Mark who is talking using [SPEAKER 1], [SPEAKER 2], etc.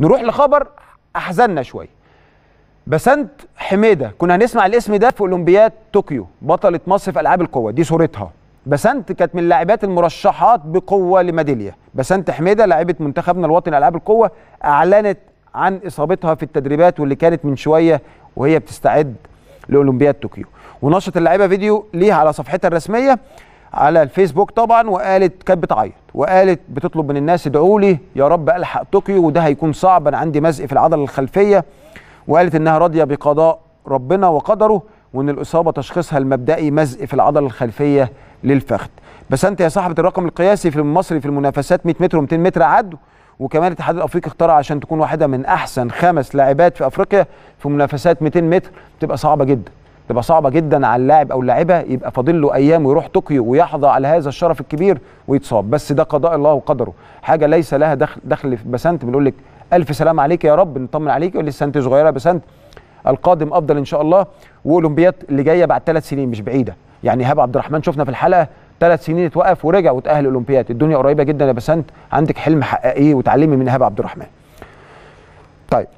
[SPEAKER 1] نروح لخبر احزننا شويه بسنت حميده كنا هنسمع الاسم ده في اولمبياد طوكيو بطله مصر في العاب القوه دي صورتها بسنت كانت من اللاعبات المرشحات بقوه لميداليه بسنت حميده لاعبه منتخبنا الوطني العاب القوه اعلنت عن اصابتها في التدريبات واللي كانت من شويه وهي بتستعد لاولمبياد طوكيو ونشرت اللاعبه فيديو ليها على صفحتها الرسميه على الفيسبوك طبعا وقالت كانت بتعيط وقالت بتطلب من الناس ادعوا لي يا رب الحق طوكيو وده هيكون صعب انا عندي مزق في العضله الخلفيه وقالت انها راضيه بقضاء ربنا وقدره وان الاصابه تشخيصها المبدئي مزق في العضله الخلفيه للفخذ بس انت يا صاحبه الرقم القياسي في المصري في المنافسات 100 متر و200 متر عدو وكمان الاتحاد الافريقي اخترع عشان تكون واحده من احسن خمس لاعبات في افريقيا في منافسات 200 متر بتبقى صعبه جدا تبقى صعبه جدا على اللاعب او اللاعبه يبقى فاضل له ايام ويروح طوكيو ويحظى على هذا الشرف الكبير ويتصاب بس ده قضاء الله وقدره حاجه ليس لها دخل دخل بسنت بنقول لك الف سلام عليك يا رب نطمن عليك يقول لي السنت صغيره بسنت القادم افضل ان شاء الله واولمبياد اللي جايه بعد ثلاث سنين مش بعيده يعني ايهاب عبد الرحمن شفنا في الحلقه ثلاث سنين اتوقف ورجع وتاهل اولمبياد الدنيا قريبه جدا يا بسنت عندك حلم حققيه وتعلمي من ايهاب عبد الرحمن طيب